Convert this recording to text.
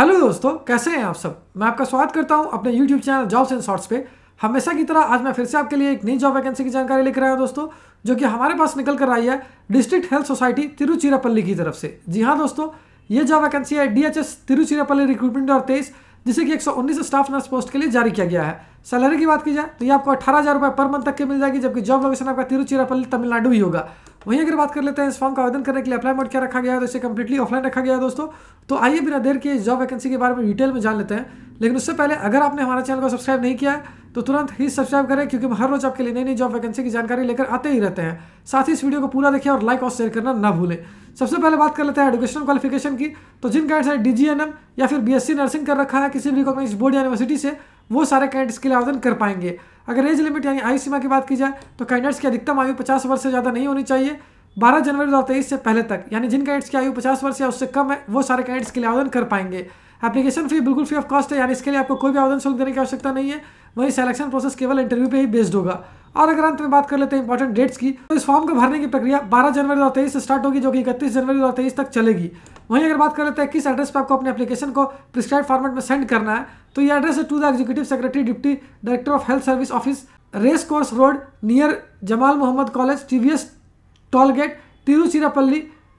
hello दोस्तों कैसे हैं आप सब मैं आपका स्वागत करता हूं अपने YouTube channel jobs and shorts पे हमेशा की तरह आज मैं फिर से आपके लिए एक नई जॉब वैकेंसी की जानकारी लेकर आया हूं दोस्तों जो कि हमारे पास निकल कर आई है डिस्ट्रिक्ट हेल्थ सोसाइटी तिरुचिरापल्ली की तरफ से जी हाँ दोस्तों ये जॉब वैकेंसी है D H S Tiruchirappalli recruitment और तेईस जिसे कि एक स्टाफ नर्स पोस्ट के लिए जारी किया गया है सैलरी की बात की जाए तो ये आपको अठारह हज़ार रुपये पर मंथ तक के मिल जाएगी जबकि जॉब लोकेशन आपका तिरुचिरापल्ली तमिलनाडु ही होगा वहीं अगर बात कर लेते हैं इस फॉर्म का आवेदन करने के लिए अप्लाई मोड क्या रखा गया है तो इसे कंप्लीटली ऑफलाइन रखा गया है दोस्तों तो आइए बिना देर के जॉब वैकेंसी के बारे में डिटेल में जान लेते हैं लेकिन उससे पहले अगर आपने हमारे चैनल को सब्सक्राइब नहीं किया है तो तुरंत ही सब्सक्राइब करें क्योंकि हम हर रोज आपके लिए नई नई जॉब वैकेंसी की जानकारी लेकर आते ही रहते हैं साथ ही इस वीडियो को पूरा देखिए और लाइक और शेयर करना ना भूलें सबसे पहले बात कर लेते हैं एडुकेशन क्वालिफिकेशन की तो जिन कैंडिडेट्स ने डी या फिर बी नर्सिंग कर रखा है किसी भी रिकॉग्नाइज बोर्ड यूनिवर्सिटी से वो सारे कैंडिडेट्स के लिए आवेदन कर पाएंगे अगर एज लिमिट यानी आयु सीमा की बात की जाए तो कैंडिडेट्स की अधिकतम आयु पचास वर्ष से ज़्यादा नहीं होनी चाहिए बारह जनवरी दो से पहले तक यानी जिन कैंडिडेट्स की आयु पचास वर्ष या उससे कम है वो सारे कैंडिडेट्स के लिए आवेदन कर पाएंगे एप्लीकेशन फी बिल्कुल फ्री ऑफ कॉस्ट है यानी इसके लिए आपको कोई भी आवेदन शुल्क देने की आवश्यकता नहीं है वहीं सिलेक्शन प्रोसेस केवल इंटरव्यू पे ही बेस्ड होगा और अगर अंत में बात कर लेते हैं इंपॉर्टेंट डेट्स की तो इस फॉर्म को भरने की प्रक्रिया 12 जनवरी तेईस से स्टार्ट होगी जो कि इकतीस जनवरी तेईस तक चलेगी वहीं अगर बात कर लेते हैं किस एड्रेस पर आपको अपने एप्लीकेशन को प्रिस्क्राइब फॉर्मेट में सेंड करना है तो ये एड्रेस है to the executive secretary deputy director of health service office race course road near Jamal Mohammed college T toll gate Tiruchirappalli